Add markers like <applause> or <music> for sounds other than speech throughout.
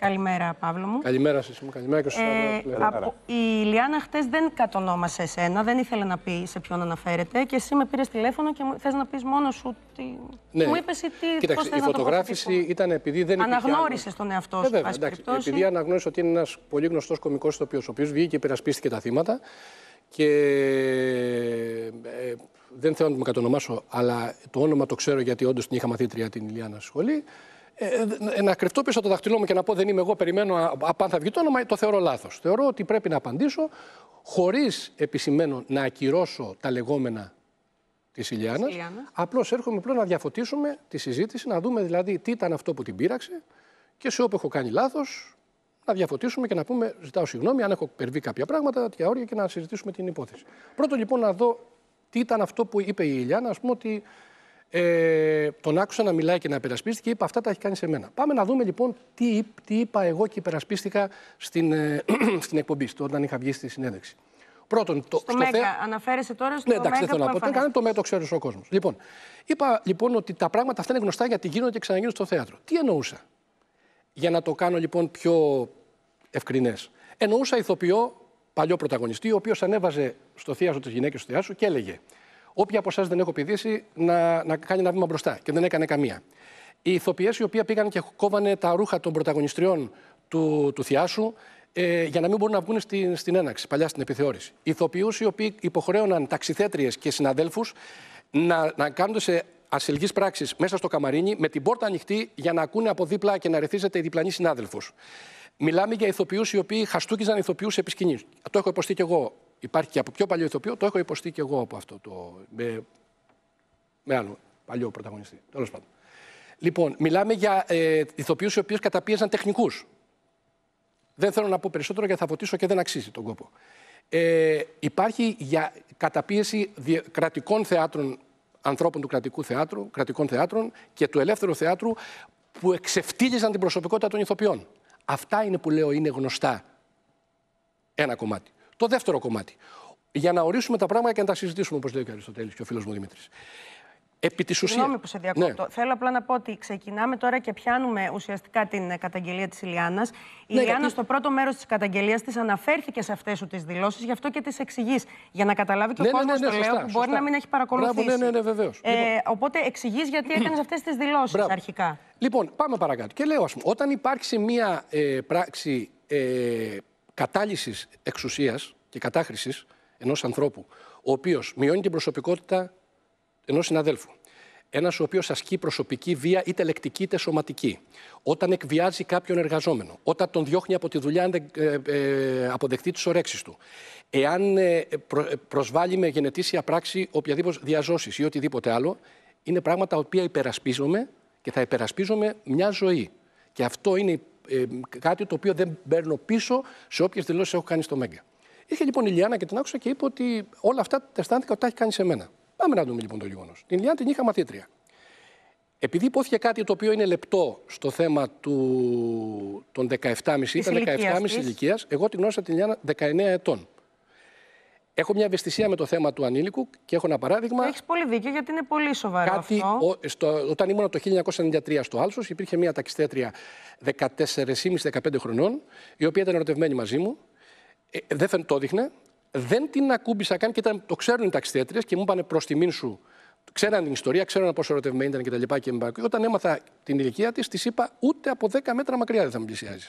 Καλημέρα, Παύλο μου. Καλημέρα, σας μου. Καλημέρα και ε, Η Λιάννα χτες δεν κατονόμασε εσένα, δεν ήθελε να πει σε ποιον αναφέρεται και εσύ με πήρες τηλέφωνο και θες να πεις μόνος σου τι... Ναι. Μου είπες τι, Κοίταξε, η φωτογράφηση ήταν επειδή δεν υπήρχε... Αναγνώρισες τον εαυτό ε, σου, βέβαια, εντάξει, Επειδή αναγνώρισε ότι είναι ένας πολύ γνωστός κωμικός ο οποίος βγήκε και υπερασπίστηκε τα θύματα και ε, ε, δεν θέλω να τον κατονομάσω, αλλά το όνομα το ξέρω γιατί όντως την είχα μαθήτρια την Ηλιάνα σχολή. Ε, ε, ε, να κρυφτώ πίσω το δαχτυλό μου και να πω δεν είμαι εγώ, περιμένω απάν θα βγει το όνομα, το θεωρώ λάθος. Θεωρώ ότι πρέπει να απαντήσω χωρίς επισημένο να ακυρώσω τα λεγόμενα της Ηλιάνα. Απλώς έρχομαι πλέον να διαφωτίσουμε τη συζήτηση, να δούμε δηλαδή τι ήταν αυτό που την πείραξε και σε όπου έχω κάνει λάθος, να διαφωτίσουμε και να πούμε: Ζητάω συγγνώμη, αν έχω περβεί κάποια πράγματα, τέτοια όρια και να συζητήσουμε την υπόθεση. Πρώτον λοιπόν να δω τι ήταν αυτό που είπε η Ηλιάνα, ας πούμε ότι. Ε, τον άκουσα να μιλάει και να υπερασπίστηκε και είπα: Αυτά τα έχει κάνει σε μένα. Πάμε να δούμε λοιπόν τι, τι είπα εγώ και υπερασπίστηκα στην, ε, <clears throat> στην εκπομπή, όταν είχα βγει στη συνέντευξη. Πρώτον, το, στο, στο ΜΕΚΑ. Αναφέρεσαι τώρα στο ναι, εντάξει, δεν θέλω να πω. το ΜΕΚΑ, το ξέρεις ο κόσμος. Λοιπόν, είπα λοιπόν ότι τα πράγματα αυτά είναι γνωστά γιατί γίνονται και ξαναγίνουν στο θέατρο. Τι εννοούσα. Για να το κάνω λοιπόν πιο ευκρινές. Εννοούσα ηθοποιό, παλιό πρωταγωνιστή, ο οποίος ανέβαζε στο θείασο τι γυναίκε του θεάσου και έλεγε Όποια από εσάς δεν έχω πηδήσει, να, να κάνει ένα βήμα μπροστά. Και δεν έκανε καμία. Οι ηθοποιές οι οποίοι πήγαν και κόβανε τα ρούχα των πρωταγωνιστριών του, του Θιάσου ε, για να μην μπορούν να βγουν στην, στην έναξη, παλιά στην επιθεώρηση. Οι Ηθοποιούς οι οποίοι υποχρέωναν ταξιθέτριες και συναδέλφους να, να κάνουν σε ασυλγή πράξη μέσα στο καμαρίνι με την πόρτα ανοιχτή για να ακούνε από δίπλα και να ρεθίζεται η διπλανή συνάδελφο. Μιλάμε για ηθοποιούς οι οποίοι χαστούκιζαν ηθοποιούς επί σκηνής. Το έχω υποστεί κι εγώ υπάρχει και από πιο παλιό ηθοποιό, το έχω υποστεί και εγώ από αυτό το. με, με άλλο παλιό πρωταγωνιστή. Τέλος πάντων. Λοιπόν, μιλάμε για ε, ηθοποιούς οι οποίοι καταπίεζαν τεχνικούς. Δεν θέλω να πω περισσότερο γιατί θα φωτίσω και δεν αξίζει τον κόπο. Ε, υπάρχει για καταπίεση κρατικών θεάτρων, ανθρώπων του κρατικού θεάτρου, κρατικών θεάτρων και του ελεύθερου θεάτρου που εξεφτύλιζαν την προσωπικότητα των ηθοποιών. Αυτά είναι που λέω είναι γνωστά. Ένα κομμάτι. Το δεύτερο κομμάτι. Για να ορίσουμε τα πράγματα και να τα συζητήσουμε, όπως λέει και ο Αριστοτέλης και ο φίλος μου Δημήτρης. Επί της Συγγνώμη που σε διακόπτω. Ναι. Θέλω απλά να πω ότι ξεκινάμε τώρα και πιάνουμε ουσιαστικά την ε, καταγγελία της ναι, Ιλιάνα. Η ναι, στο πρώτο μέρος της καταγγελίας της, αναφέρθηκε σε αυτές τις δηλώσεις, γι' αυτό και τις εξηγείς. Για να καταλάβει και ο ναι, ναι, κόσμος το λέω, σωστά, που μπορεί σωστά. να μην έχει παρακολουθήσει. Μπράβο, ναι, ναι, βεβαίως. Ε, λοιπόν. Οπότε εξηγείς γιατί έκανες <clears throat> αυτές τις δηλώσεις αρχικά. Λοιπόν, πάμε παρακάτω. Και λέω, ας πούμε, όταν υπάρξει μία ε, πράξη ε, κατάλυσης εξουσίας και κατάχρησης ενός ανθρώπου, ο οποίος μειώνει την προσωπικότητα ενός συναδέλφου, ένας ο οποίος ασκεί προσωπική βία είτε λεκτική είτε σωματική, όταν εκβιάζει κάποιον εργαζόμενο, όταν τον διώχνει από τη δουλειά αν δεν ε, ε, αποδεχτεί τις ωρέξεις του, εάν ε, προσβάλλει με γενετήσια πράξη οποιαδήποτε διαζώσεις ή οτιδήποτε άλλο, είναι πράγματα οποία υπερασπίζομαι και θα υπερασπίζομαι μια ζωή. Και αυτό είναι ε, κάτι το οποίο δεν παίρνω πίσω σε όποιες δηλώσεις έχω κάνει στο Μέγκα. Είχε λοιπόν η Λιάννα και την άκουσα και είπε ότι όλα αυτά τα αισθάνθηκα ότι τα έχει κάνει σε μένα. Πάμε να δούμε λοιπόν το γεγονός. Την Λιάννα την είχα μαθήτρια. Επειδή υπόθηκε κάτι το οποίο είναι λεπτό στο θέμα του, των 17,5, ήταν 17,5 ηλικία, εγώ την γνώρισα την Λιάννα 19 ετών. Έχω μια ευαισθησία με το θέμα του ανήλικου και έχω ένα παράδειγμα. Έχεις πολύ δίκιο, γιατί είναι πολύ σοβαρό αυτό. Ο, όταν ήμουν το 1993 στο Άλσος, υπήρχε μια ταξιτέτρια 14,5-15 χρονών, η οποία ήταν ερωτευμένη μαζί μου. Ε, δεν το δείχνε, Δεν την ακούμπησα καν και ήταν, το ξέρουν οι ταξιτέτριε και μου είπαν προ τιμήν σου. Ξέραν την ιστορία, ξέραν πόσο ερωτευμένη ήταν κτλ. Και, τα λοιπά και, όταν έμαθα την ηλικία της, της είπα ούτε από 10 μέτρα μακριά δεν θα με πλησιάζεις.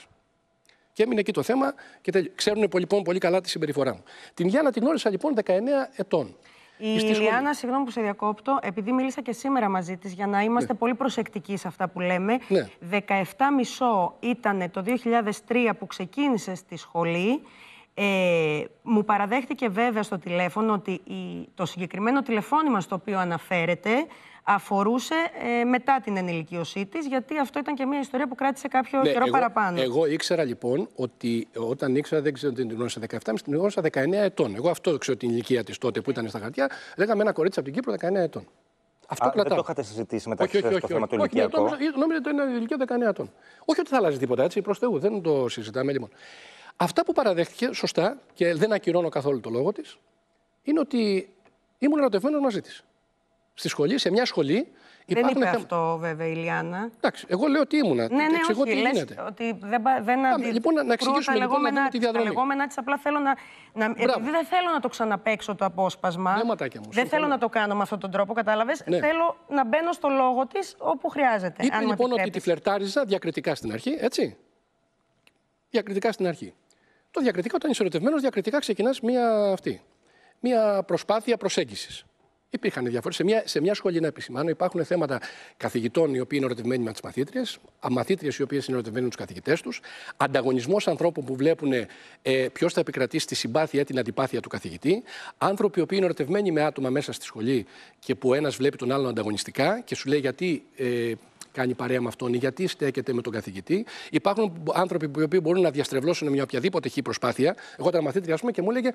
Και έμεινε εκεί το θέμα και ξέρουν λοιπόν πολύ καλά τη συμπεριφορά μου. Την Γιάννα την όρισα λοιπόν 19 ετών. Η Γιάννα, συγγνώμη που σε διακόπτω, επειδή μίλησα και σήμερα μαζί της για να είμαστε ναι. πολύ προσεκτικοί σε αυτά που λέμε. Ναι. 17,5 ήταν το 2003 που ξεκίνησε στη σχολή. Ε, μου παραδέχτηκε βέβαια στο τηλέφωνο ότι η, το συγκεκριμένο τηλεφώνημα στο οποίο αναφέρεται αφορούσε ε, μετά την ενηλικίωσή της, γιατί αυτό ήταν και μια ιστορία που κράτησε κάποιο ναι, καιρό παραπάνω. Εγώ ήξερα λοιπόν ότι ε, όταν ήξερα, δεν ξέρω την γνώρισα 17, την γνώρισα 19 ετών. Εγώ αυτό ξέρω την ηλικία της τότε που ήταν στα χαρτιά. Λέγαμε ένα κορίτσι από την Κύπρο 19 ετών. Αυτό Α, Δεν το είχατε συζητήσει μεταξύ όχι, το θέμα του ναι, ε, Νόμιζα ότι ήταν ηλικία 19 ετών. Όχι ότι θα αλλάζει τίποτα έτσι, προς Θεού, δεν το συζητάμε λοιπόν. Αυτά που παραδέχτηκε σωστά και δεν ακυρώνω καθόλου το λόγο της είναι ότι ήμουν ερωτευμένος μαζί της στη σχολή, σε μια σχολή. Δεν είπε θέμα... αυτό βέβαια η Ιλιάνα. Εντάξει, εγώ λέω ότι ήμουνα. Ναι, ναι, τι γίνεται. Ότι δεν, δεν αντι... λοιπόν, να εξηγήσουμε λοιπόν, λεγόμενα, τη διαδρομή. Τα λεγόμενα της, απλά θέλω να... να επειδή δεν θέλω να το ξαναπέξω το απόσπασμα. Ναι, ματάκια μου. Δεν θέλω να το κάνω με αυτόν τον τρόπο, κατάλαβες. Ναι. Θέλω να μπαίνω στο λόγο της όπου χρειάζεται. Είπε λοιπόν ότι τη φλερτάριζα διακριτικά στην αρχή, έτσι. Διακριτικά στην αρχή. Το διακριτικά, όταν είσαι ερωτευμένο, διακριτικά ξεκινάς μία, αυτή: μία προσπάθεια προσέγγισης. Υπήρχαν διαφορές. Σε μια, σε μια σχολή, να επισημάνω, υπάρχουν θέματα καθηγητών οι οποίοι είναι ερωτευμένοι με τις μαθήτριες, μαθήτριες οι οποίες είναι ερωτευμένοι με τους καθηγητές τους, ανταγωνισμός ανθρώπων που βλέπουν ε, ποιος θα επικρατήσει τη συμπάθεια ή την αντιπάθεια του καθηγητή, άνθρωποι οι οποίοι είναι ερωτευμένοι με άτομα μέσα στη σχολή και που ένας βλέπει τον άλλον ανταγωνιστικά και σου λέει γιατί. Ε, κάνει παρέα με αυτόν, γιατί στέκεται με τον καθηγητή. Υπάρχουν άνθρωποι που μπορούν να διαστρεβλώσουν μια οποιαδήποτε χή προσπάθεια. Εγώ ήταν μαθήτρια, ας πούμε, και μου έλεγε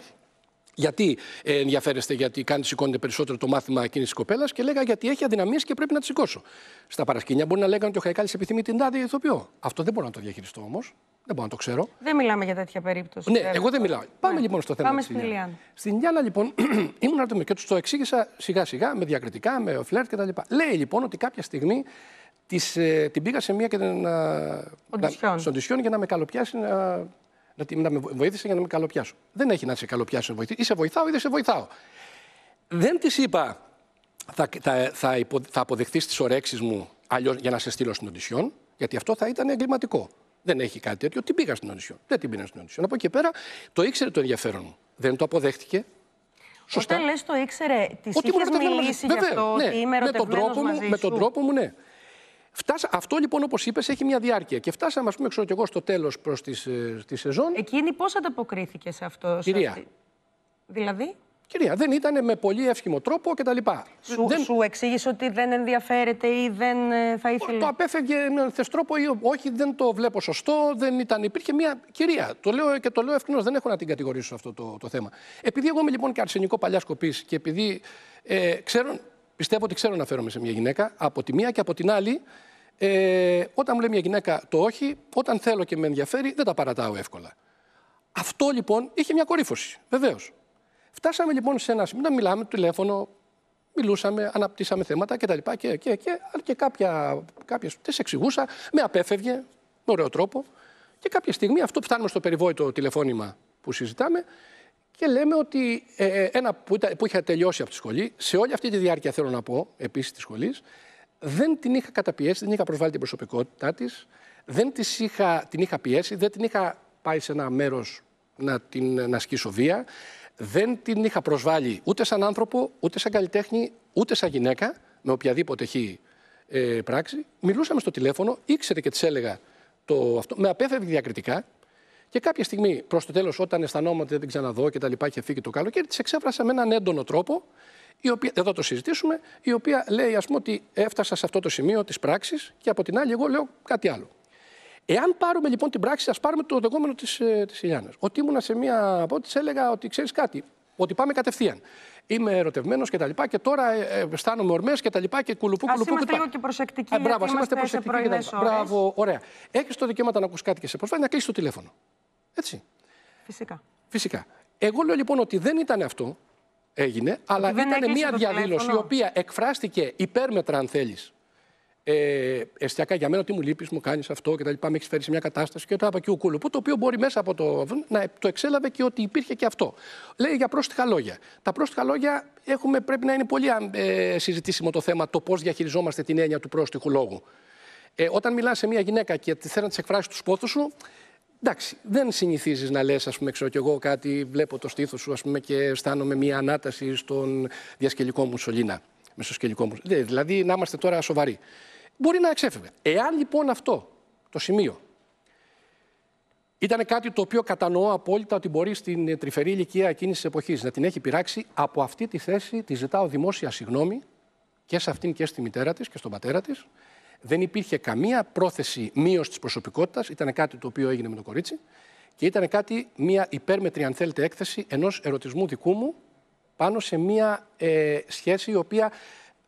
γιατί ε, ενδιαφέρεστε, γιατί κάνει σηκώνεται περισσότερο το μάθημα εκείνης της κοπέλας και λέγα γιατί έχει αδυναμίες και πρέπει να τη σηκώσω. Στα παρασκήνια μπορεί να λέγανε ότι ο Χαϊκάλης επιθυμεί την τάδε ηθοποιό. Αυτό δεν μπορώ να το διαχειριστώ όμως. Δεν μπορώ να το ξέρω. Δεν μιλάμε για τέτοια περίπτωση. Ναι, εγώ δεν μιλάω. Πάμε ναι. λοιπόν στο θέμα. Πάμε στην Ιλιάν. Στην Ιλιάν, λοιπόν, <clears throat> ήμουν άτομο και τους το εξήγησα σιγά-σιγά με διακριτικά, με φλερτ κτλ. Λέει λοιπόν ότι κάποια στιγμή της, ε, την πήγα σε μία και την στον για να με καλοπιάσει να, να με βοήθησε για να με καλοπιάσω. Δεν έχει να σε καλοπιάσω, να βοηθήσει. Ή σε βοηθάω ή δεν σε βοηθάω. Δεν της είπα, θα, θα, θα, υπο, θα αποδεχθείς τις ωρέξεις μου αλλιώς, για να σε στείλω στην οντισιόν, γιατί αυτό θα ήταν εγκληματικό. Δεν έχει κάτι τέτοιο. Την πήγα στην οντισιόν. Δεν την πήγα στην οντισιόν. Από εκεί πέρα το ήξερε το ενδιαφέρον μου. Δεν το αποδέχτηκε. Σωστά. Όταν λες το ήξερε, τη είχες μιλήσει γι' αυτό, ναι, ότι είμαι με τον μου, Με τον τρόπο μου, ναι. Φτάσα, αυτό λοιπόν, όπως είπες, έχει μια διάρκεια. Και φτάσαμε, ας πούμε, ξέρω και εγώ, στο τέλος προς τη, σεζόν. Εκείνη πώς ανταποκρίθηκε σε αυτό, Κυρία. Δηλαδή. Κυρία, δεν ήταν με πολύ εύχημο τρόπο κτλ. Σου, δεν... σου εξήγησε ότι δεν ενδιαφέρεται ή δεν ε, θα ήθελε. Το απέφευγε με θε τρόπο ή όχι, δεν το βλέπω σωστό. Δεν ήταν. Υπήρχε μια κυρία. Το λέω και το λέω ευθυνώ, δεν έχω να την κατηγορήσω αυτό το, το θέμα. Επειδή εγώ είμαι λοιπόν και αρσενικό παλιάς σκοπή και επειδή ε, ξέρω πιστεύω ότι ξέρω να φέρομαι σε μια γυναίκα από τη μία και από την άλλη. Ε, όταν μου λέει μια γυναίκα το όχι, όταν θέλω και με ενδιαφέρει, δεν τα παρατάω εύκολα. Αυτό λοιπόν είχε μια κορύφωση, βεβαίως. Φτάσαμε λοιπόν σε ένα σημείο να μιλάμε το τηλέφωνο, μιλούσαμε, αναπτύσσαμε θέματα κτλ. Και, και, και, και, και κάποια, εξηγούσα, με απέφευγε με ωραίο τρόπο. Και κάποια στιγμή, αυτό φτάνουμε στο περιβόητο τηλεφώνημα που συζητάμε, και λέμε ότι ε, ε, ένα που, ήταν, που είχα τελειώσει από τη σχολή, σε όλη αυτή τη διάρκεια θέλω να πω, επίσης της σχολής, δεν την είχα καταπιέσει, δεν είχα προσβάλει την προσωπικότητά της, δεν της είχα, την είχα πιέσει, δεν την είχα πάει σε ένα μέρος να την να ασκήσω βία, δεν την είχα προσβάλει ούτε σαν άνθρωπο, ούτε σαν καλλιτέχνη, ούτε σαν γυναίκα, με οποιαδήποτε έχει ε, πράξη. Μιλούσαμε στο τηλέφωνο, ήξερε και της έλεγα το αυτό, με απέφευγε διακριτικά, και κάποια στιγμή προς το τέλος, όταν ότι δεν την ξαναδώ και τα λοιπά, και φύγει το καλοκαίρι, της εξέφρασα με έναν έντονο τρόπο, η οποία, εδώ το συζητήσουμε, η οποία λέει, ας πούμε, ότι έφτασα σε αυτό το σημείο της πράξης και από την άλλη, εγώ λέω κάτι άλλο. Εάν πάρουμε λοιπόν την πράξη, ας πάρουμε το δεγόμενο της ε, της Ιλιάνας. Ότι ήμουνα σε μία. Από ό,τι έλεγα ότι ξέρεις κάτι. Ότι πάμε κατευθείαν. Είμαι ερωτευμένος και τα λοιπά και τώρα ε, ε αισθάνομαι ορμές και τα λοιπά και κουλουπού. Ας κουλουπού είμαστε λίγο και προσεκτικοί. Α, ε, μπράβο, είμαστε προσεκτικοί. Μπράβο, ωραία. Έχεις το δικαίωμα να ακούς κάτι και σε προσφέρει να κλείσεις το τηλέφωνο. Έτσι. Φυσικά. Φυσικά. Εγώ λέω λοιπόν ότι δεν ήταν αυτό, έγινε, αλλά ήταν μια διαδήλωση η οποία εκφράστηκε υπέρμετρα, αν θέλεις. Ε, εστιακά για μένα, τι μου λείπεις, μου κάνεις αυτό και τα λοιπά, με έχεις φέρει σε μια κατάσταση και το είπα και ο το οποίο μπορεί μέσα από το. να ε, το εξέλαβε και ότι υπήρχε και αυτό. Λέει για πρόστιχα λόγια. Τα πρόστιχα λόγια έχουμε, πρέπει να είναι πολύ ε, συζητήσιμο το θέμα το πώς διαχειριζόμαστε την έννοια του πρόστιχου λόγου. Ε, όταν μιλάς σε μια γυναίκα και θέλει να της εκφράσει τους πόθους σου, Εντάξει, δεν συνηθίζεις να λες, ας πούμε, ξέρω κι εγώ κάτι, βλέπω το στήθος σου, ας πούμε, και αισθάνομαι μια ανάταση στον διασκελικό μου σωλήνα. σκελικό μου. Δηλαδή, να είμαστε τώρα σοβαροί. Μπορεί να εξέφευγε. Εάν λοιπόν αυτό το σημείο ήταν κάτι το οποίο κατανοώ απόλυτα ότι μπορεί στην τρυφερή ηλικία εκείνης της εποχής να την έχει πειράξει, από αυτή τη θέση τη ζητάω δημόσια συγγνώμη και σε αυτήν και στη μητέρα της και στον πατέρα της δεν υπήρχε καμία πρόθεση μείωση της προσωπικότητας. Ήταν κάτι το οποίο έγινε με το κορίτσι. Και ήταν κάτι, μια υπέρμετρη, αν θέλετε, έκθεση ενός ερωτισμού δικού μου πάνω σε μια ε, σχέση η οποία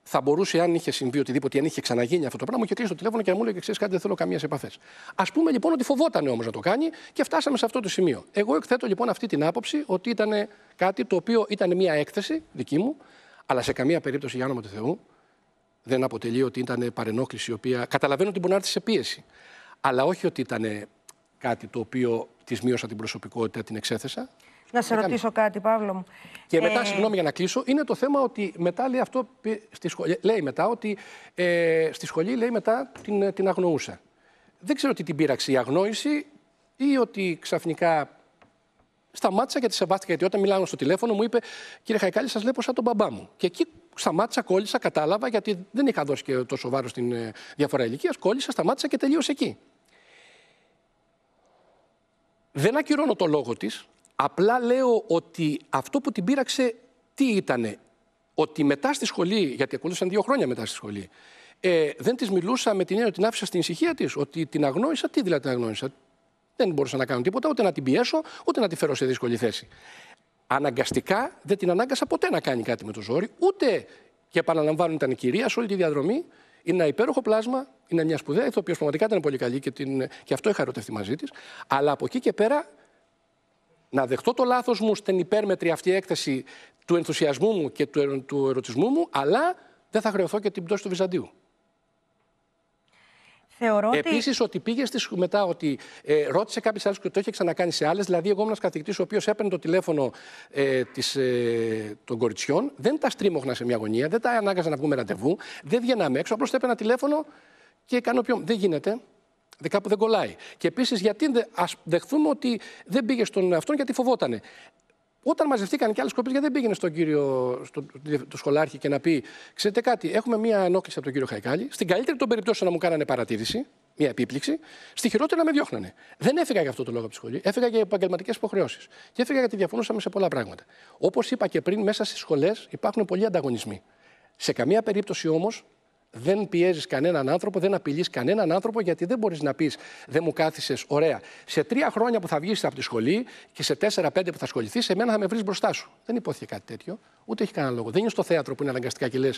θα μπορούσε, αν είχε συμβεί οτιδήποτε, αν είχε ξαναγίνει αυτό το πράγμα, και κλείσει το τηλέφωνο και μου λέει: Ξέρεις κάτι, δεν θέλω καμία επαφές. Ας πούμε λοιπόν ότι φοβόταν όμως να το κάνει και φτάσαμε σε αυτό το σημείο. Εγώ εκθέτω λοιπόν αυτή την άποψη ότι ήταν κάτι το οποίο ήταν μια έκθεση δική μου, αλλά σε καμία περίπτωση για όνομα του Θεού δεν αποτελεί ότι ήταν παρενόχληση η οποία. Καταλαβαίνω ότι μπορεί να έρθει σε πίεση. Αλλά όχι ότι ήταν κάτι το οποίο της μείωσα την προσωπικότητα, την εξέθεσα. Να σε ε, ρωτήσω κάτι, Παύλο μου. Και μετά, ε, συγγνώμη για να κλείσω, είναι το θέμα ότι μετά λέει αυτό. Στη σχολή, λέει μετά ότι ε, στη σχολή λέει μετά την, ε, την αγνοούσα. Δεν ξέρω τι την πείραξε η αγνόηση ή ότι ξαφνικά σταμάτησα και τη σεβάστηκα. Γιατί όταν μιλάω στο τηλέφωνο μου είπε, κύριε Χαϊκάλη, σας βλέπω σαν τον μπαμπά μου. Και εκεί σταμάτησα, κόλλησα, κατάλαβα, γιατί δεν είχα δώσει και τόσο βάρος στην ε, διαφορά ηλικίας. Κόλλησα, σταμάτησα και τελείωσε εκεί. Δεν ακυρώνω το λόγο της. Απλά λέω ότι αυτό που την πείραξε τι ήτανε. Ότι μετά στη σχολή, γιατί ακολούθησαν δύο χρόνια μετά στη σχολή, ε, δεν της μιλούσα με την έννοια ότι την άφησα στην ησυχία της, ότι την αγνώρισα. Τι δηλαδή την αγνώρισα. Δεν μπορούσα να κάνω τίποτα, ούτε να την πιέσω, ούτε να τη φέρω σε δύσκολη θέση αναγκαστικά δεν την ανάγκασα ποτέ να κάνει κάτι με το ζόρι, ούτε και επαναλαμβάνω ήταν κυρία σε όλη τη διαδρομή. Είναι ένα υπέροχο πλάσμα, είναι μια σπουδαία ηθοποιός, πραγματικά ήταν πολύ καλή και, την, αυτό είχα ερωτευτεί μαζί της. Αλλά από εκεί και πέρα να δεχτώ το λάθος μου στην υπέρμετρη αυτή έκθεση του ενθουσιασμού μου και του, ε, του ερωτισμού μου, αλλά δεν θα χρεωθώ και την πτώση του Βυζαντίου. Θεωρώ Επίσης ότι, ότι πήγε στις, μετά ότι ε, ρώτησε κάποιες άλλες και το είχε ξανακάνει σε άλλες. Δηλαδή εγώ ήμουν ένας καθηγητής ο οποίος έπαιρνε το τηλέφωνο ε, της, ε, των κοριτσιών, δεν τα στρίμωχνα σε μια γωνία, δεν τα ανάγκαζα να βγούμε ραντεβού, δεν βγαίναμε έξω, απλώς έπαιρνα τηλέφωνο και κάνω πιο... Δεν γίνεται. Κάπου δεν κολλάει. Και επίσης, γιατί δεχθούμε ότι δεν πήγε στον αυτόν γιατί φοβότανε. Όταν μαζευτήκαν και άλλε κοπέ, γιατί δεν πήγαινε στον κύριο, στον το σχολάρχη και να πει: Ξέρετε κάτι, έχουμε μία ενόχληση από τον κύριο Χαϊκάλη. Στην καλύτερη των περιπτώσεων να μου κάνανε παρατήρηση, μία επίπληξη. Στη χειρότερη να με διώχνανε. Δεν έφυγα για αυτό το λόγο από τη σχολή. Έφυγα για επαγγελματικές υποχρεώσεις. Και έφυγα γιατί διαφωνούσαμε σε πολλά πράγματα. Όπως είπα και πριν, μέσα στις σχολές υπάρχουν πολλοί ανταγωνισμοί. Σε καμία περίπτωση όμως δεν πιέζεις κανέναν άνθρωπο, δεν απειλείς κανέναν άνθρωπο, γιατί δεν μπορείς να πεις Δεν μου κάθισες, ωραία. Σε τρία χρόνια που θα βγεις από τη σχολή και σε τέσσερα-πέντε που θα ασχοληθείς, εμένα θα με βρεις μπροστά σου. Δεν υπόθηκε κάτι τέτοιο. Ούτε έχει κανένα λόγο. Δεν είναι στο θέατρο που είναι αναγκαστικά και λες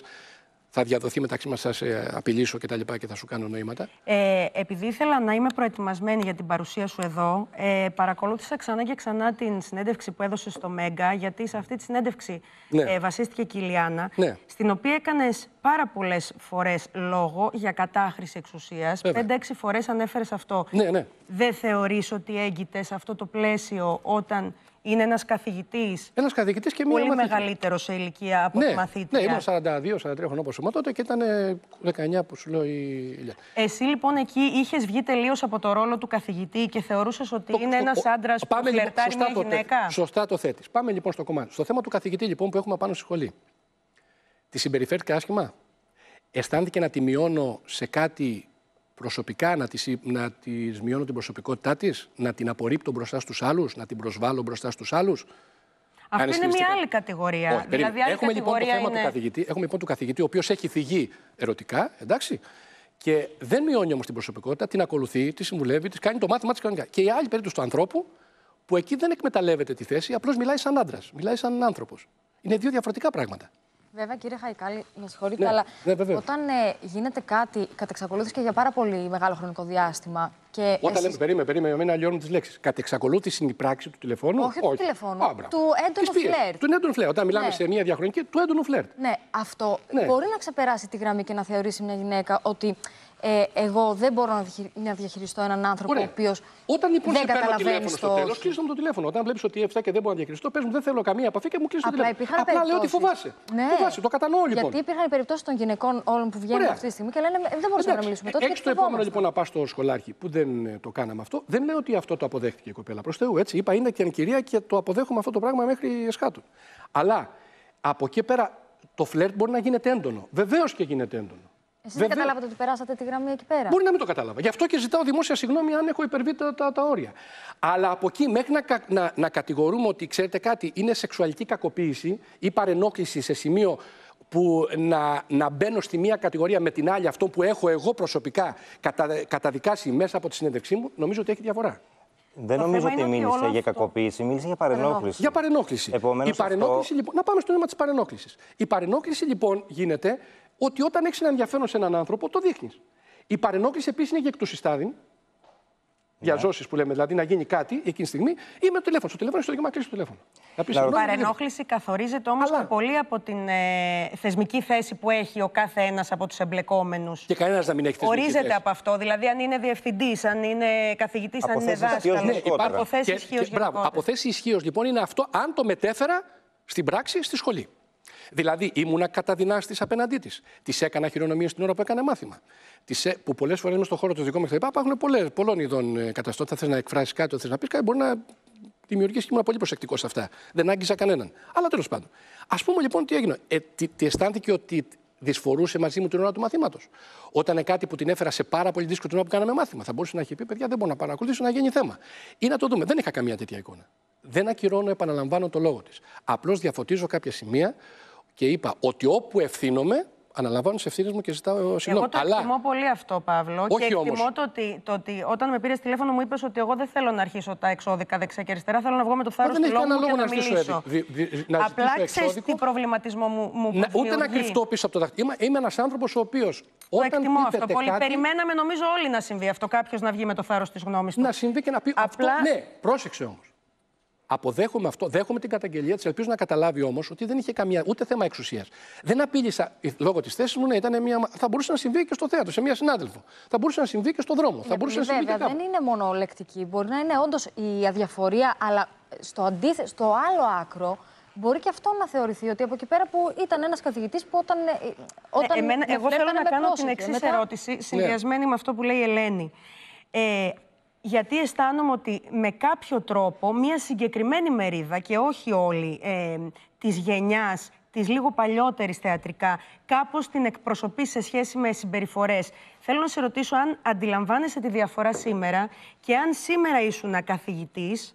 θα διαδοθεί μεταξύ μας, θα σε απειλήσω και τα λοιπά και θα σου κάνω νοήματα. Ε, επειδή ήθελα να είμαι προετοιμασμένη για την παρουσία σου εδώ, ε, παρακολούθησα ξανά και ξανά την συνέντευξη που έδωσε στο Μέγκα, γιατί σε αυτή τη συνέντευξη ναι. ε, βασίστηκε η Κιλιάνα, ναι. στην οποία έκανες πάρα πολλές φορές λόγο για κατάχρηση εξουσίας. Πέντε-έξι φορές ανέφερες αυτό. Ναι, ναι. Δεν θεωρείς ότι έγκυται σε αυτό το πλαίσιο όταν είναι ένας καθηγητής. Ένας καθηγητής και μία Πολύ μεγαλύτερος σε ηλικία από ναι, μαθήτρια. Ναι, ήμουν 42-43 χρονών όπως ήμουν τότε και ήταν 19 ε, που σου λέω η Ηλιά. Εσύ λοιπόν εκεί είχες βγει τελείως από το ρόλο του καθηγητή και θεωρούσες ότι είναι ένα άντρας που λοιπόν, φλερτάρει μια γυναίκα. σωστά το θέτεις. Πάμε λοιπόν στο κομμάτι. Στο θέμα του καθηγητή λοιπόν που έχουμε πάνω στη σχολή. Τη συμπεριφέρθηκα άσχημα. Αισθάνθηκε να τη μειώνω σε κάτι προσωπικά να τη να μειώνω την προσωπικότητά της, να την απορρίπτω μπροστά στους άλλους, να την προσβάλλω μπροστά στους άλλους. Αυτή είναι μια άλλη κατηγορία. Όχι, δηλαδή, άλλη έχουμε, κατηγορία λοιπόν, το θέμα του καθηγητή, έχουμε λοιπόν του καθηγητή, ο οποίος έχει θυγεί ερωτικά, εντάξει, και δεν μειώνει όμως την προσωπικότητα, την ακολουθεί, τη συμβουλεύει, της κάνει το μάθημα της κανονικά. Και η άλλη περίπτωση του ανθρώπου, που εκεί δεν εκμεταλλεύεται τη θέση, απλώς μιλάει σαν άντρας, μιλάει σαν άνθρωπος. Είναι δύο διαφορετικά πράγματα. Βέβαια, κύριε Χαϊκάλη, με συγχωρείτε, ναι, αλλά ναι, όταν ε, γίνεται κάτι κατ' εξακολούθηση και για πάρα πολύ μεγάλο χρονικό διάστημα. Και όταν εσείς... λέμε, περίμενε, περίμενε, εμένα τις λέξεις. Κατ' εξακολούθηση είναι η πράξη του τηλεφώνου. Όχι, όχι. του τηλεφώνου. του έντονου φλερτ. Του έντονου φλερτ. Όταν μιλάμε ναι. σε μια διαχρονική, του έντονου φλερτ. Ναι, αυτό μπορεί να ξεπεράσει τη γραμμή και να θεωρήσει μια γυναίκα ότι ε, εγώ δεν μπορώ να διαχειριστώ έναν άνθρωπο Ωραία. ο οποίος. Όταν λοιπόν δεν παίρνω στο τέλο, μου το τηλέφωνο. Όταν βλέπεις ότι 7 και δεν μπορώ να διαχειριστώ, πες μου δεν θέλω καμία επαφή και μου κλείσει το τηλέφωνο. Απλά λέω ότι φοβάσαι. Ναι. Φοβάσαι, το κατανοώ λοιπόν. Γιατί υπήρχαν περιπτώσεις των γυναικών όλων που βγαίνουν αυτή τη στιγμή και λένε «Ε, Δεν μπορούσαμε να μιλήσουμε τότε. Έχει το επόμενο λοιπόν να πας στο σχολάρχη που δεν ε, το κάναμε αυτό. Δεν λέω ότι αυτό το αποδέχτηκε η κοπέλα προς Θεού. Έτσι είπα είναι και αν κυρία και το αποδέχομαι αυτό το πράγμα μέχρι εσχάτων. Αλλά από εκεί πέρα το φλερτ μπορεί να γίνεται έντονο. Βεβαίως και γίνεται έντονο. Εσείς δεν καταλάβατε ότι περάσατε τη γραμμή εκεί πέρα. Μπορεί να μην το κατάλαβα. Γι' αυτό και ζητάω δημόσια συγγνώμη αν έχω υπερβεί τα, όρια. Αλλά από εκεί μέχρι να, να, κατηγορούμε ότι, ξέρετε κάτι, είναι σεξουαλική κακοποίηση ή παρενόχληση σε σημείο που να, να μπαίνω στη μία κατηγορία με την άλλη, αυτό που έχω εγώ προσωπικά κατα, καταδικάσει μέσα από τη συνέντευξή μου, νομίζω ότι έχει διαφορά. Δεν νομίζω ότι μίλησε για κακοποίηση, μίλησε για παρενόχληση. Για παρενόχληση. Επομένως η παρενόχληση λοιπόν. Να πάμε στο νόημα της παρενόχλησης. Η παρενόχληση λοιπόν γίνεται ότι όταν έχεις ένα ενδιαφέρον σε έναν άνθρωπο, το δείχνεις. Η παρενόχληση επίσης είναι και εκ του συστάδιν, για ναι. ζώσεις που λέμε, δηλαδή να γίνει κάτι εκείνη τη στιγμή, ή με το τηλέφωνο. Στο τηλέφωνο, στο δικαιωμα κλείσει το τηλέφωνο. η παρενόχληση καθορίζεται όμως και πολύ από την ε, θεσμική θέση που έχει ο κάθε ένας από τους εμπλεκόμενους. Και κανένας να μην έχει θεσμική Ορίζεται από αυτό. Δηλαδή, αν είναι διευθυντής, αν είναι καθηγητής, αν είναι δάσκαλος. Ναι, από Μπράβο. ισχύως λοιπόν είναι αυτό, αν το μετέφερα στην πράξη, στη σχολή. Δηλαδή ήμουνα καταδυνάστης απέναντί της. Της έκανα χειρονομίες την ώρα που έκανα μάθημα. Τις, ε, που πολλές φορές με στον χώρο του δικό μου κτλ. υπάρχουν πολλές, πολλών ειδών ε, καταστάσει. Θα θες να εκφράσεις κάτι, θα θες να πεις κάτι, μπορεί να δημιουργήσεις και ήμουν πολύ προσεκτικός σε αυτά. Δεν άγγιζα κανέναν. Αλλά τέλος πάντων. Ας πούμε λοιπόν τι έγινε. Ε, τι, τι αισθάνθηκε ότι δυσφορούσε μαζί μου την ώρα του μαθήματος. Όταν κάτι που την έφερα σε πάρα πολύ δύσκολο την ώρα που κάναμε μάθημα, θα μπορούσε να έχει πει: Παιδιά, δεν μπορώ να παρακολουθήσω να γίνει θέμα. Ή να το δούμε. Δεν είχα καμία τέτοια εικόνα. Δεν ακυρώνω, επαναλαμβάνω το λόγο της. Απλώς διαφωτίζω κάποια σημεία και είπα ότι όπου ευθύνομαι, αναλαμβάνω τις ευθύνες μου και ζητάω συγγνώμη. Εγώ το Αλλά... εκτιμώ πολύ αυτό, Παύλο. Όχι και εκτιμώ Το, ότι, το ότι όταν με πήρες τηλέφωνο μου είπες ότι εγώ δεν θέλω να αρχίσω τα εξώδικα δεξιά και αριστερά. Θέλω να βγω με το θάρρο του λόγου μου και να, να μιλήσω. Δι, δι, να Απλά ξέρεις τι προβληματισμό μου, μου να, Ούτε να κρυφτώ πίσω από το δάχτυλο. Είμαι, είμαι ένας άνθρωπος ο οποίος. Το εκτιμώ αυτό πολύ. Περιμέναμε νομίζω όλοι να συμβεί αυτό. Κάποιος να βγει με το θάρρος της γνώμης του. Να συμβεί και να πει. Αυτό, ναι, πρόσεξε όμως. Αποδέχομαι αυτό, δέχομαι την καταγγελία της. Ελπίζω να καταλάβει όμως ότι δεν είχε καμία ούτε θέμα εξουσίας. Δεν απείλησα λόγω της θέσης μου, να ήταν μια. Θα μπορούσε να συμβεί και στο θέατρο, σε μια συνάδελφο. Θα μπορούσε να συμβεί και στο δρόμο. θα ε, μπορούσε να συμβεί βέβαια, Δεν είναι μόνο λεκτική. Μπορεί να είναι όντως η αδιαφορία, αλλά στο, αντίθε... άλλο άκρο μπορεί και αυτό να θεωρηθεί ότι από εκεί πέρα που ήταν ένας καθηγητής που όταν. Ε, όταν ε, εμένα, εγώ θέλω να κάνω την εξή ερώτηση, συνδυασμένη ναι. με αυτό που λέει η Ελένη. Ε, γιατί αισθάνομαι ότι με κάποιο τρόπο μια συγκεκριμένη μερίδα και όχι όλη ε, της γενιάς της λίγο παλιότερης θεατρικά κάπως την εκπροσωπεί σε σχέση με συμπεριφορές. Θέλω να σε ρωτήσω αν αντιλαμβάνεσαι τη διαφορά σήμερα και αν σήμερα ήσουν καθηγητής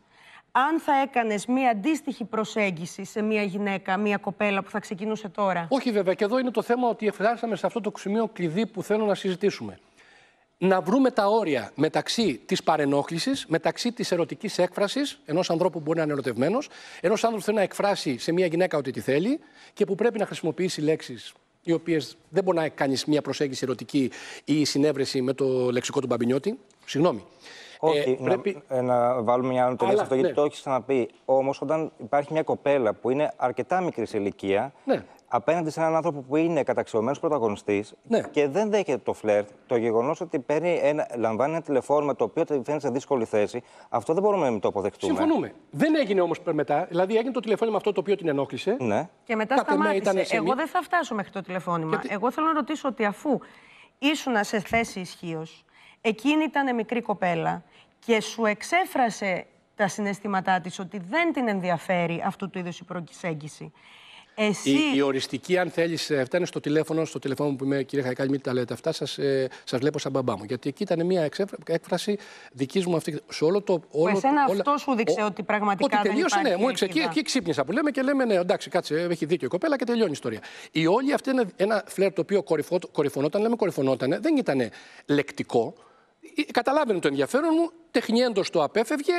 αν θα έκανες μία αντίστοιχη προσέγγιση σε μία γυναίκα, μία κοπέλα που θα ξεκινούσε τώρα. Όχι, βέβαια. Και εδώ είναι το θέμα ότι φτάσαμε σε αυτό το σημείο κλειδί που θέλω να συζητήσουμε να βρούμε τα όρια μεταξύ της παρενόχλησης, μεταξύ της ερωτικής έκφρασης ενός ανθρώπου που μπορεί να είναι ερωτευμένος, ενός άνθρωπου που θέλει να εκφράσει σε μια γυναίκα ότι τη θέλει και που πρέπει να χρησιμοποιήσει λέξεις οι οποίες δεν μπορεί να κάνει μια προσέγγιση ερωτική ή συνέβρεση με το λεξικό του Μπαμπινιώτη. Συγγνώμη. Όχι, ε, πρέπει... Ε, να, βάλουμε μια άλλη τελεία σε αυτό, γιατί ναι. το έχεις ξαναπεί. Όμως, όταν υπάρχει μια κοπέλα που είναι αρκετά μικρής ηλικία, ναι απέναντι σε έναν άνθρωπο που είναι καταξιωμένος πρωταγωνιστής ναι. και δεν δέχεται το φλερτ, το γεγονός ότι παίρνει ένα, λαμβάνει ένα τηλεφώνημα το οποίο τη φαίνεται σε δύσκολη θέση, αυτό δεν μπορούμε να το αποδεχτούμε. Συμφωνούμε. Δεν έγινε όμως μετά. Δηλαδή έγινε το τηλεφώνημα αυτό το οποίο την ενόχλησε. Ναι. Και μετά Κάτε σταμάτησε. Ναι, Εγώ δεν θα φτάσω μέχρι το τηλεφώνημα. Εγώ θέλω να ρωτήσω ότι αφού ήσουν σε θέση ισχύως, εκείνη ήταν μικρή κοπέλα και σου εξέφρασε τα συναισθήματά της ότι δεν την ενδιαφέρει αυτού του είδους η προσέγγιση. Εσύ... Η, η οριστική, αν θέλεις, αυτά ε, στο τηλέφωνο, στο τηλέφωνο που είμαι, κύριε Χαϊκάλη, μην τα λέτε αυτά. Σας ε, σας βλέπω σαν μπαμπά μου. Γιατί εκεί ήταν μια έκφραση δική μου αυτή. Σε όλο το. Όλο, που εσένα όλα... αυτό σου δείξε ο... ότι πραγματικά. Ότι τελείωσε, ναι. Μου εκεί, εκεί ξύπνησα που λέμε και λέμε, ναι, εντάξει, κάτσε, έχει δίκιο η κοπέλα και τελειώνει η ιστορία. Η όλη αυτή είναι ένα φλερ το οποίο κορυφο, κορυφωνόταν, λέμε κορυφωνόταν, δεν ήταν λεκτικό. Ε, καταλάβαινε το ενδιαφέρον μου, τεχνιέντος το απέφευγε,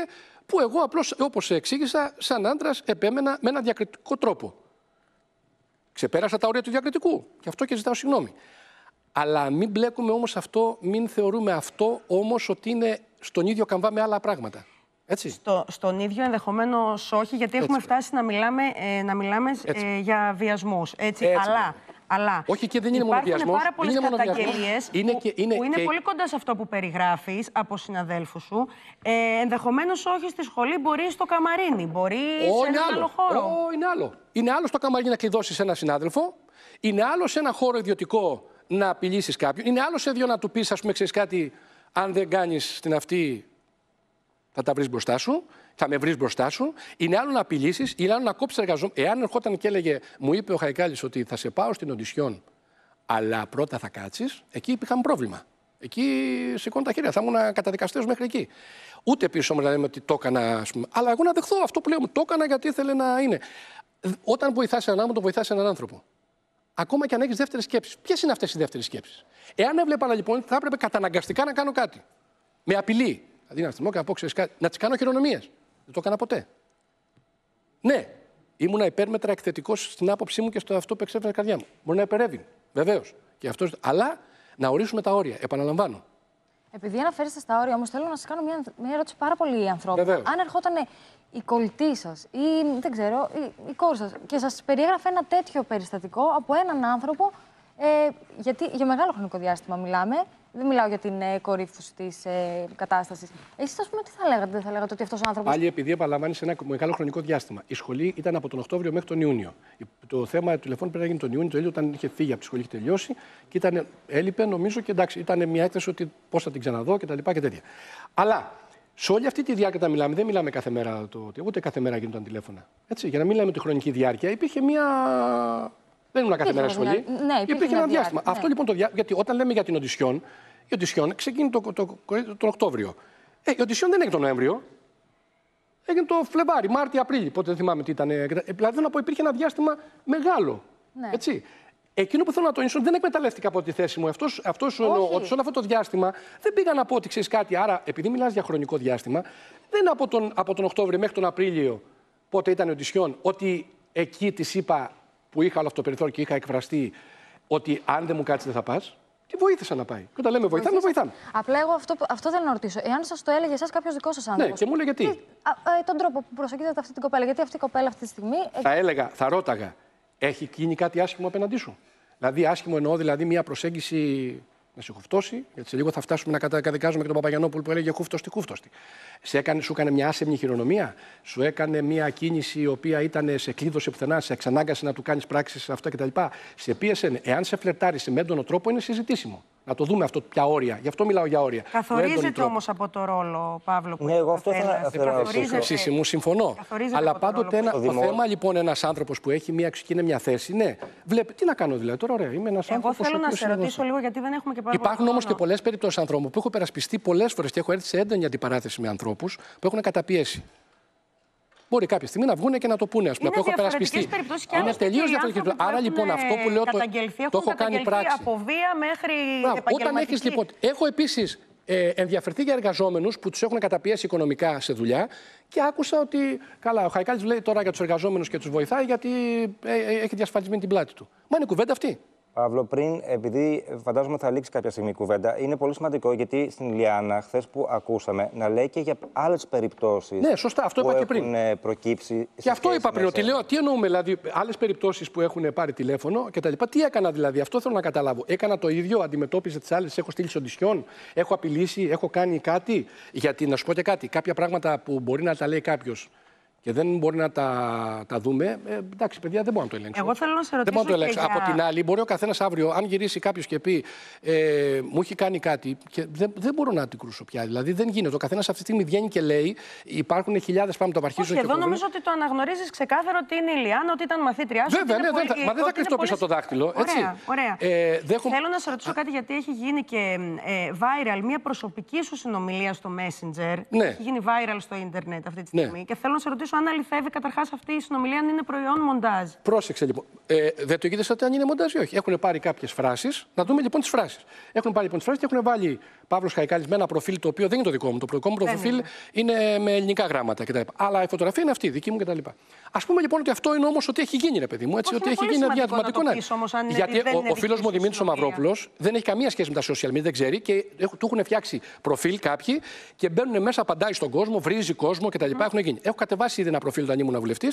που εγώ απλώς, όπως εξήγησα, σαν άντρας επέμενα με ένα διακριτικό τρόπο. Ξεπέρασα τα όρια του διακριτικού. Γι' αυτό και ζητάω συγγνώμη. Αλλά μην μπλέκουμε όμως αυτό, μην θεωρούμε αυτό όμως ότι είναι στον ίδιο καμβά με άλλα πράγματα. Έτσι. Στο, στον ίδιο ενδεχομένως όχι, γιατί έχουμε φτάσει να μιλάμε, ε, να μιλάμε ε, για βιασμούς. Έτσι. Αλλά αλλά Όχι και δεν είναι μόνο Υπάρχουν πάρα πολλές καταγγελίε που, και, είναι, που είναι πολύ κοντά σε αυτό που περιγράφεις από συναδέλφους σου. Ε, Ενδεχομένως όχι στη σχολή, μπορεί στο καμαρίνι, μπορεί σε ένα άλλο. χώρο. Ω, είναι άλλο. Είναι άλλο στο καμαρίνι να κλειδώσεις ένα συνάδελφο, είναι άλλο σε ένα χώρο ιδιωτικό να απειλήσεις κάποιον, είναι άλλο σε δύο να του πεις, ας πούμε, ξέρεις κάτι, αν δεν κάνεις την αυτή, θα τα βρεις μπροστά σου θα με βρεις μπροστά σου. Είναι άλλο να απειλήσεις, είναι άλλο να κόψεις εργαζόμενο. Εάν ερχόταν και έλεγε, μου είπε ο Χαϊκάλης ότι θα σε πάω στην Οντισιόν, αλλά πρώτα θα κάτσεις, εκεί υπήρχαν πρόβλημα. Εκεί σηκώνω τα χέρια. Θα ήμουν καταδικαστές μέχρι εκεί. Ούτε πίσω μου λέμε ότι το έκανα, ας πούμε. Αλλά εγώ να δεχθώ αυτό που λέω. Το έκανα γιατί ήθελε να είναι. Όταν βοηθάς έναν άνθρωπο, βοηθάς έναν άνθρωπο. Ακόμα και αν έχεις δεύτερες σκέψεις. Ποιες είναι αυτές οι δεύτερες σκέψεις. Εάν έβλεπα λοιπόν θα έπρεπε καταναγκαστικά να κάνω κάτι. Με απειλή. Δηλαδή να θυμώ και να πω ξέρεις κάτι. Να τις κάνω χειρονομίες. Δεν το έκανα ποτέ. Ναι, ήμουν υπέρμετρα εκθετικός στην άποψή μου και στο αυτό που εξέφερα η καρδιά μου. Μπορεί να υπερεύει, βεβαίω. Αυτός... Αλλά να ορίσουμε τα όρια, επαναλαμβάνω. Επειδή αναφέρεστε στα όρια, όμως θέλω να σας κάνω μια, μια ερώτηση πάρα πολύ ανθρώπινη. Αν ερχόταν η κολλητή σας ή δεν ξέρω, η, η κόρη σας και σας περιέγραφε ένα τέτοιο περιστατικό από έναν άνθρωπο ε, γιατί για μεγάλο χρονικό διάστημα μιλάμε. Δεν μιλάω για την ε, κορύφωση της ε, κατάστασης. Εσείς, ας πούμε, τι θα λέγατε, δεν θα λέγατε ότι αυτός ο άνθρωπος. Πάλι επειδή επαναλαμβάνει ένα μεγάλο χρονικό διάστημα. Η σχολή ήταν από τον Οκτώβριο μέχρι τον Ιούνιο. Το θέμα του τηλεφώνου πρέπει να γίνει τον Ιούνιο, το ίδιο όταν είχε φύγει από τη σχολή, είχε τελειώσει. Και ήταν, έλειπε, νομίζω, και εντάξει, ήταν μια έκθεση ότι πώς θα την ξαναδώ κτλ. Και, και τέτοια. Αλλά σε όλη αυτή τη διάρκεια μιλάμε. Δεν μιλάμε κάθε μέρα το ούτε κάθε μέρα γίνονταν τηλέφωνα. Έτσι, για να μην λέμε τη χρονική διάρκεια, υπήρχε μια δεν ήμουν κάθε μέρα στη σχολή. Ναι, υπήρχε ένα διάστημα. Αυτό ναι. λοιπόν το διάστημα. Γιατί όταν λέμε για την Οντισιόν, η Οντισιόν ξεκίνησε το, το, τον Οκτώβριο. Ε, η Οντισιόν δεν έγινε τον Νοέμβριο. Έγινε το Φλεβάρι, Μάρτιο, Απρίλιο. Πότε δεν θυμάμαι τι ήταν. Ε, ε, δηλαδή θέλω να πω, υπήρχε ένα διάστημα μεγάλο. Ναι. Έτσι. Εκείνο που θέλω να τονίσω, δεν εκμεταλλεύτηκα από τη θέση μου. Αυτός, αυτός εννοώ ότι σε όλο αυτό το διάστημα δεν πήγα να πω ότι ξέρεις κάτι. Άρα, επειδή μιλάς για χρονικό διάστημα, δεν από τον, από τον Οκτώβριο μέχρι τον Απρίλιο, πότε ήταν η Οντισιόν, ότι εκεί της είπα που είχα όλο αυτό το περιθώριο και είχα εκφραστεί ότι αν δεν μου κάτσεις δεν θα πας. Τη βοήθησα να πάει. Και όταν λέμε με βοηθάνε. Απλά εγώ αυτό, αυτό θέλω να ρωτήσω. Εάν σας το έλεγε εσάς κάποιος δικός σας άνθρωπο. Ναι, και μου έλεγε τι. Ε, τον τρόπο που προσεγγίζετε αυτή την κοπέλα. Γιατί αυτή η κοπέλα αυτή τη στιγμή. Ε, θα έλεγα, θα ρώταγα, έχει γίνει κάτι άσχημο απέναντί σου. Δηλαδή, άσχημο εννοώ δηλαδή μια προσέγγιση να σε χουφτώσει, γιατί σε λίγο θα φτάσουμε να καταδικάζουμε και τον Παπαγιανόπουλο που έλεγε χούφτωστη, χούφτωστη. Σε έκανε, σου έκανε μια άσεμνη χειρονομία, σου έκανε μια κίνηση η οποία ήταν σε κλείδωσε πουθενά, σε εξανάγκασε να του κάνεις πράξεις αυτά κτλ. Σε πίεσε, εάν σε φλερτάρει με έντονο τρόπο, είναι συζητήσιμο. Να το δούμε αυτό πια όρια. Γι' αυτό μιλάω για όρια. Καθορίζεται όμως από το ρόλο, Παύλο, που. Ναι, εγώ αυτό θέλω, να μου συμφωνώ. Αλλά πάντοτε ένα το θέμα, λοιπόν, ένας άνθρωπος που έχει μια, και είναι μια θέση, ναι. Βλέπει, τι να κάνω δηλαδή τώρα, ωραία, είμαι ένας άνθρωπο. Εγώ θέλω να σε ρωτήσω λίγο, γιατί δεν έχουμε και πάρα Υπάρχουν όμως και πολλές περιπτώσεις ανθρώπων που έχω περασπιστεί πολλές φορές και έχω έρθει σε έντονη αντιπαράθεση με ανθρώπους που έχουν καταπιέσει μπορεί κάποια στιγμή να βγουν και να το πούνε. ας πούμε, είναι το έχω περασπιστεί. Είναι τελείως διαφορετικέ Άρα λοιπόν αυτό που λέω το, το έχω κάνει πράξη. Από βία μέχρι Μπράβο, Όταν λοιπόν. Έχω επίσης ε, ενδιαφερθεί για εργαζόμενους που τους έχουν καταπιέσει οικονομικά σε δουλειά και άκουσα ότι. Καλά, ο Χαϊκάλης λέει τώρα για τους εργαζόμενους και τους βοηθάει γιατί ε, ε, έχει διασφαλισμένη την πλάτη του. Μα είναι κουβέντα αυτή. Παύλο, πριν, επειδή φαντάζομαι θα λήξει κάποια στιγμή η κουβέντα, είναι πολύ σημαντικό γιατί στην Ιλιάνα, χθες που ακούσαμε, να λέει και για άλλες περιπτώσεις. Ναι, σωστά, αυτό είπα και πριν. Έχουν ε, προκύψει. Και αυτό είπα πριν, ότι λέω, τι εννοούμε, δηλαδή, άλλες περιπτώσεις που έχουν πάρει τηλέφωνο κτλ. Τι έκανα δηλαδή, αυτό θέλω να καταλάβω. Έκανα το ίδιο, αντιμετώπιζε τις άλλες, έχω στείλει σοντισιόν, έχω απειλήσει, έχω κάνει κάτι. Γιατί να σου πω και κάτι, κάποια πράγματα που μπορεί να τα λέει κάποιος και δεν μπορεί να τα, τα δούμε. Ε, εντάξει, παιδιά, δεν μπορώ να το ελέγξουμε. Εγώ θέλω να σε ρωτήσω. Δεν να το ελέγξουμε. Για... Από την άλλη, μπορεί ο καθένας αύριο, αν γυρίσει κάποιος και πει ε, Μου έχει κάνει κάτι, και δεν, δεν μπορώ να κρούσω πια. Δηλαδή δεν γίνεται. Ο καθένας αυτή τη στιγμή βγαίνει και λέει Υπάρχουν χιλιάδες πράγματα που αρχίζουν και εδώ νομίζω ότι το αναγνωρίζεις ξεκάθαρο ότι είναι η Λιάννα, ότι ήταν μαθήτριά σου. Βέβαια, ναι, πολύ... μα δεν θα κρυφτώ πίσω το δάχτυλο. Έτσι. Ωραία, Ε, Θέλω να σε ρωτήσω κάτι γιατί έχει γίνει και ε, viral μια προσωπική σου συνομιλία στο Messenger. Ναι. Έχει γίνει viral στο ίντερνετ αυτή τη ναι. στιγμή. Και θέλω να σε ρωτήσω αν αληθεύει καταρχάς αυτή η συνομιλία, αν είναι προϊόν μοντάζ. Πρόσεξε λοιπόν. Ε, δεν το ότι αν είναι μοντάζ ή όχι. Έχουν πάρει κάποιες φράσεις. Να δούμε λοιπόν τις φράσεις. Έχουν πάρει λοιπόν τις φράσεις και έχουν βάλει Παύλος Χαϊκάλης με ένα προφίλ το οποίο δεν είναι το δικό μου. Το δικό μου προφίλ είναι. είναι με ελληνικά γράμματα κτλ. Αλλά η φωτογραφία είναι αυτή, δική μου κτλ. Ας πούμε λοιπόν ότι αυτό είναι όμως ότι έχει γίνει, ρε παιδί μου. Έτσι, ότι έχει γίνει ένα να. Όμως, αν Γιατί ο, ο φίλος μου Δημήτρη ο Μαυρόπουλος δεν έχει καμία σχέση με τα social media, δεν ξέρει και του έχουν φτιάξει προφίλ κάποιοι και μπαίνουν μέσα, απαντάει στον κόσμο, βρίζει κόσμο κτλ. Έχουν γίνει. Έχω κατεβάσει ένα προφίλ όταν ήμουν βουλευτής.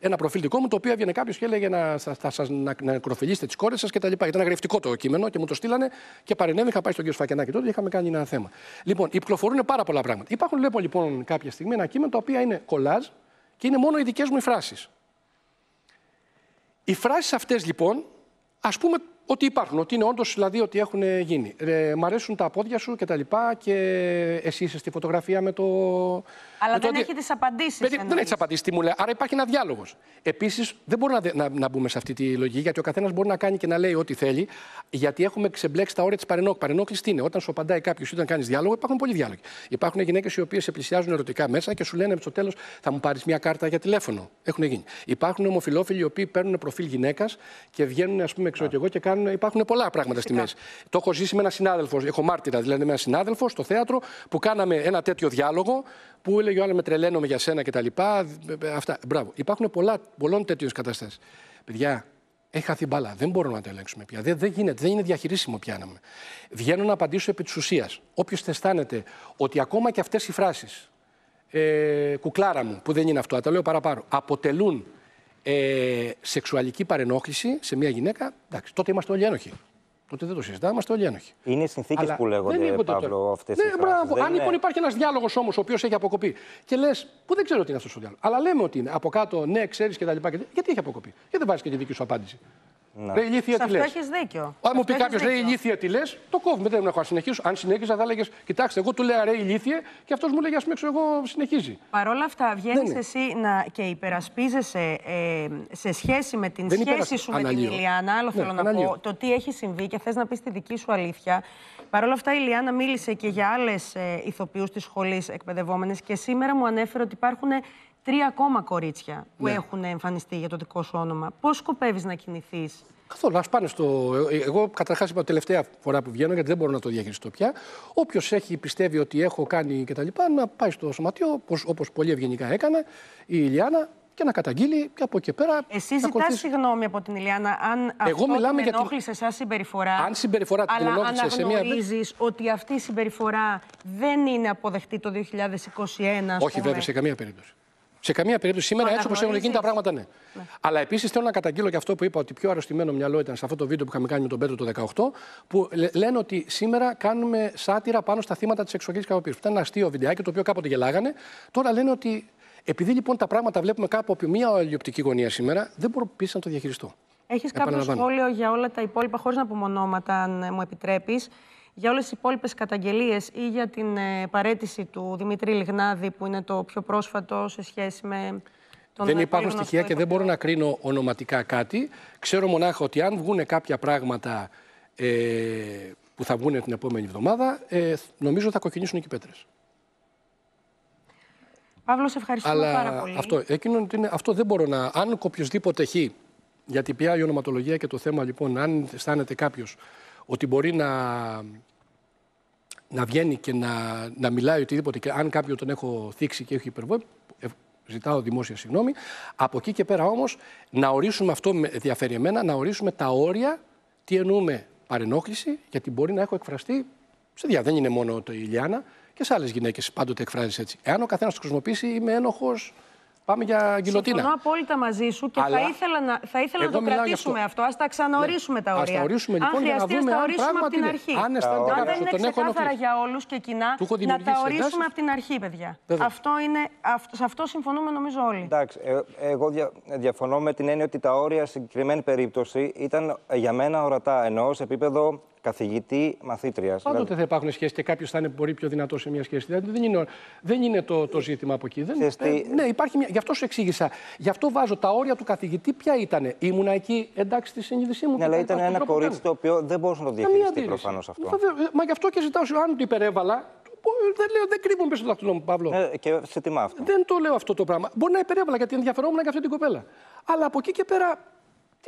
Ένα προφίλ δικό μου το οποίο έβγαινε κάποιος και έλεγε να, θα, θα, να, να νεκροφιλήσετε τις κόρες σας κτλ. Ήταν αγρευτικό το κείμενο και μου το στείλανε και παρενέβη. Είχα πάει στον κύριο Σφακενάκη τότε και είχαμε κάνει ένα θέμα. Λοιπόν, κυκλοφορούν πάρα πολλά πράγματα. Υπάρχουν λοιπόν, λοιπόν κάποια στιγμή ένα κείμενο το οποίο είναι κολάζ και είναι μόνο οι δικές μου φράσεις. Οι φράσεις αυτές λοιπόν, ας πούμε ότι υπάρχουν, ότι είναι όντως δηλαδή ότι έχουν γίνει. Ε, μ' αρέσουν τα πόδια σου και τα λοιπά και εσύ είσαι στη φωτογραφία με το, αλλά δεν ότι... έχει τις απαντήσεις. Δεν, δεν έχει απαντήσει τι μου λέει. Άρα υπάρχει ένα διάλογος. Επίσης, δεν μπορούμε να, να, να, μπούμε σε αυτή τη λογική, γιατί ο καθένας μπορεί να κάνει και να λέει ό,τι θέλει, γιατί έχουμε ξεμπλέξει τα όρια της παρενόχληση. Παρενόχλησης τι είναι, όταν σου απαντάει κάποιος ή όταν κάνεις διάλογο, υπάρχουν πολλοί διάλογοι. Υπάρχουν γυναίκες οι οποίες σε πλησιάζουν ερωτικά μέσα και σου λένε στο τέλος θα μου πάρεις μια κάρτα για τηλέφωνο. Έχουν γίνει. Υπάρχουν ομοφιλόφιλοι οι οποίοι παίρνουν προφίλ γυναίκας και βγαίνουν, ας πούμε, ξέρω και εγώ και κάνουν. Υπάρχουν πολλά πράγματα στη μέση. Το έχω ζήσει με ένα συνάδελφο, έχω μάρτυρα δηλαδή με ένα συνάδελφο στο θέατρο που κάναμε ένα τέτοιο διάλογο που έλεγε ο άλλος με τρελαίνομαι για σένα κτλ. Αυτά. Μπράβο. Υπάρχουν πολλά, πολλών τέτοιων καταστάσει. Παιδιά, έχει χαθεί μπάλα. Δεν μπορούμε να τα ελέγξουμε πια. Δεν, γίνεται. Δεν είναι διαχειρίσιμο πια. να Βγαίνω να απαντήσω επί της ουσίας. Όποιος αισθάνεται ότι ακόμα και αυτές οι φράσεις. Ε, κουκλάρα μου, που δεν είναι αυτό, τα λέω παραπάνω. Αποτελούν ε, σεξουαλική παρενόχληση σε μια γυναίκα, εντάξει, τότε είμαστε όλοι ένοχοι. Τότε δεν το συζητάμε, είμαστε όλοι ένοχοι. Είναι οι συνθήκες που λέγονται, Παύλο, αυτές ναι, οι μπράβο. Αν λοιπόν υπάρχει ένας διάλογος όμως, ο οποίος έχει αποκοπεί και λες, που δεν ξέρω τι είναι αυτός ο διάλογος, αλλά λέμε ότι είναι από κάτω, ναι, ξέρεις και Γιατί έχει αποκοπεί. Γιατί δεν βάζεις και τη δική σου απάντηση. Ναι. Ρε ηλίθια τι αυτό έχεις δίκιο. Αν μου πει κάποιο, λέει ηλίθια τι λες, το κόβουμε. Δεν έχω να συνεχίσω. Αν συνέχιζα, θα έλεγες, κοιτάξτε, εγώ του λέω ρε ηλίθεια και αυτός μου λέει, ας πούμε, εγώ συνεχίζει. Παρ' όλα αυτά, βγαίνεις ναι, ναι. εσύ να... και υπερασπίζεσαι ε, σε σχέση με την σχέση σου με την Ηλιάνα. Άλλο ναι, θέλω να πω, το τι έχει συμβεί και θες να πεις τη δική σου αλήθεια. Παρ' όλα αυτά, η Ηλιάνα μίλησε και για άλλες ηθοποιούς της σχολής εκπαιδευόμενες και σήμερα μου ανέφερε ότι υπάρχουν τρία ακόμα κορίτσια που ναι. έχουν εμφανιστεί για το δικό σου όνομα. Πώς σκοπεύεις να κινηθείς. Καθόλου. Ας πάνε στο. Ε, εγώ καταρχάς είπα τελευταία φορά που βγαίνω, γιατί δεν μπορώ να το διαχειριστώ πια. Όποιος έχει πιστεύει ότι έχω κάνει κτλ., να πάει στο σωματείο, όπως πολύ ευγενικά έκανε η Ηλιάνα, και να καταγγείλει και από εκεί πέρα. Εσύ ζητά ακολουθείς... συγγνώμη από την Ηλιάνα. Αν Εγώ αυτό την ενόχλησε συμπεριφορά. Αν συμπεριφορά την ενόχλησε σε μία. Αν ότι αυτή η συμπεριφορά δεν είναι αποδεκτή το 2021. Όχι, βέβαια, σε καμία περίπτωση. Σε καμία περίπτωση σήμερα, έτσι όπως έχουν γίνει τα πράγματα, ναι. ναι. Αλλά επίσης θέλω να καταγγείλω και αυτό που είπα ότι πιο αρρωστημένο μυαλό ήταν σε αυτό το βίντεο που είχαμε κάνει με τον Πέτρο το 18, που λένε ότι σήμερα κάνουμε σάτυρα πάνω στα θύματα της σεξουαλικής κακοποίηση. Που ήταν ένα αστείο βιντεάκι το οποίο κάποτε γελάγανε. Τώρα λένε ότι επειδή λοιπόν τα πράγματα βλέπουμε κάπου από μια ολιοπτική γωνία σήμερα, δεν μπορώ πίσω να το διαχειριστώ. Έχεις κάποιο σχόλιο για όλα τα υπόλοιπα, χωρίς να απομονώματα αν μου επιτρέπεις. Για όλες τις υπόλοιπες καταγγελίες ή για την ε, παρέτηση του Δημήτρη Λιγνάδη που είναι το πιο πρόσφατο σε σχέση με Δεν ε, υπάρχουν στοιχεία και δεν μπορώ να κρίνω ονοματικά κάτι. Ξέρω μονάχα ότι αν βγουν κάποια πράγματα ε, που θα βγουν την επόμενη εβδομάδα, ε, νομίζω θα κοκκινήσουν και οι πέτρες. Παύλο, ευχαριστούμε Αλλά πάρα πολύ. Αυτό, είναι, αυτό δεν μπορώ να... Αν οποιοδήποτε έχει γιατί πια η ονοματολογία και το θέμα λοιπόν, αν αισθάνεται κάποιος ότι μπορεί να, να βγαίνει και να, να μιλάει οτιδήποτε και αν κάποιον τον έχω θίξει και έχω υπερβόλει, ζητάω δημόσια συγγνώμη. Από εκεί και πέρα όμως να ορίσουμε, αυτό με διαφέρει εμένα, να ορίσουμε τα όρια, τι εννοούμε παρενόχληση, γιατί μπορεί να έχω εκφραστεί σε διά, δεν είναι μόνο το η Ηλιάνα, και σε άλλες γυναίκες πάντοτε εκφράζεις έτσι. Εάν ο καθένας το χρησιμοποιήσει, είμαι ένοχος, Πάμε για γκυλοτίνα. Συμφωνώ απόλυτα μαζί σου και θα ήθελα να, θα ήθελα να το κρατήσουμε αυτό. αυτό. Ας τα ναι. ξαναορίσουμε τα όρια. Ας τα ορίσουμε λοιπόν για να δούμε αν πράγματι την αρχή. Είναι. Αν, δεν είναι ξεκάθαρα για όλους και κοινά, να τα ορίσουμε από την αρχή, παιδιά. Αυτό είναι, σε αυτό συμφωνούμε νομίζω όλοι. Εντάξει, ε, εγώ διαφωνώ με την έννοια ότι τα όρια στην συγκεκριμένη περίπτωση ήταν ε, για μένα ορατά. Ενώ σε επίπεδο καθηγητή-μαθήτρια. Πάντοτε δηλαδή- θα υπάρχουν σχέσεις και κάποιος θα είναι πολύ πιο δυνατός σε μια σχέση. Δηλαδή, δεν είναι, δεν είναι το, το ζήτημα από εκεί. Δεν, ε, ναι, υπάρχει μια. Γι' αυτό σου εξήγησα. Γι' αυτό βάζω τα όρια του καθηγητή ποια ήταν. Ήμουνα εκεί εντάξει στη συνείδησή μου. Ναι, αλλά ήταν ένα κορίτσι το οποίο δεν μπορούσε να το διαχειριστεί προφανώς αυτό. Ε, μα γι' αυτό και ζητάω, αν το υπερέβαλα, ε, δεν, λέω, δεν κρύβουν πίσω το δάχτυλό μου, Παύλο. Ε, και σε τιμά αυτό. Δεν το λέω αυτό το πράγμα. Μπορεί να υπερέβαλα γιατί ενδιαφερόμουν για αυτή την κοπέλα. Αλλά από εκεί και πέρα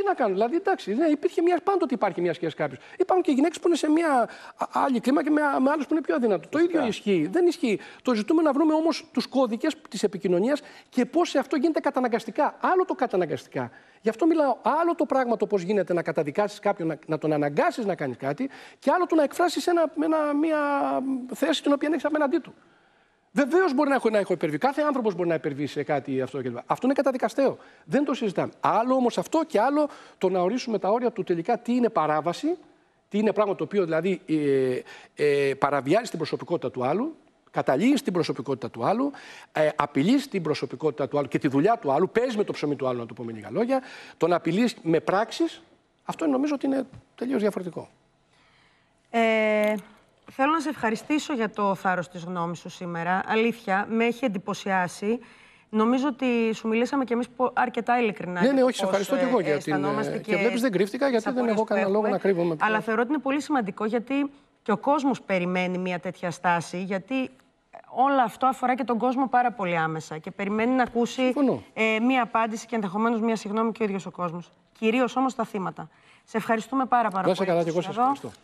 τι να κάνω, δηλαδή εντάξει, ναι, υπήρχε μια, πάντοτε υπάρχει μια σχέση κάποιος. Υπάρχουν και γυναίκες που είναι σε μια άλλη κλίμα και με, με άλλους που είναι πιο αδύνατο. Το ίδιο ισχύει. Δεν ισχύει. Το ζητούμε να βρούμε όμως τους κώδικες της επικοινωνίας και πώς σε αυτό γίνεται καταναγκαστικά. Άλλο το καταναγκαστικά. Γι' αυτό μιλάω. Άλλο το πράγμα το πώς γίνεται να καταδικάσεις κάποιον, να, να τον αναγκάσεις να κάνεις κάτι, και άλλο το να εκφράσεις μια θέση την οποία έχεις απέναντί του. Βεβαίως μπορεί να έχω, να έχω υπερβεί. Κάθε άνθρωπος μπορεί να υπερβεί σε κάτι αυτό κλπ. Αυτό είναι καταδικαστέο. Δεν το συζητάμε. Άλλο όμως αυτό και άλλο το να ορίσουμε τα όρια του τελικά τι είναι παράβαση, τι είναι πράγμα το οποίο δηλαδή ε, ε, παραβιάζει την προσωπικότητα του άλλου, καταλύει στην προσωπικότητα του άλλου, ε, απειλεί την προσωπικότητα του άλλου και τη δουλειά του άλλου, παίζει με το ψωμί του άλλου, να το πούμε λίγα λόγια, τον απειλεί με πράξεις. Αυτό νομίζω ότι είναι τελείως διαφορετικό. Ε, Θέλω να σε ευχαριστήσω για το θάρρος της γνώμης σου σήμερα. Αλήθεια, με έχει εντυπωσιάσει. Νομίζω ότι σου μιλήσαμε κι εμείς αρκετά ειλικρινά. Ναι, ναι, όχι, σε ευχαριστώ κι ε, εγώ για την. Ε, και, και βλέπεις, δεν κρύφτηκα γιατί δεν έχω κανένα λόγο να κρύβομαι. Αλλά θεωρώ ότι είναι πολύ σημαντικό γιατί και ο κόσμος περιμένει μια τέτοια στάση. Γιατί όλο αυτό αφορά και τον κόσμο πάρα πολύ άμεσα και περιμένει να ακούσει μία ε, απάντηση και ενδεχομένως μία συγγνώμη και ο ίδιος ο κόσμος. Κυρίως όμως τα θύματα. Σε ευχαριστούμε πάρα, πάρα πολύ. Καλά, και εγώ ευχαριστώ.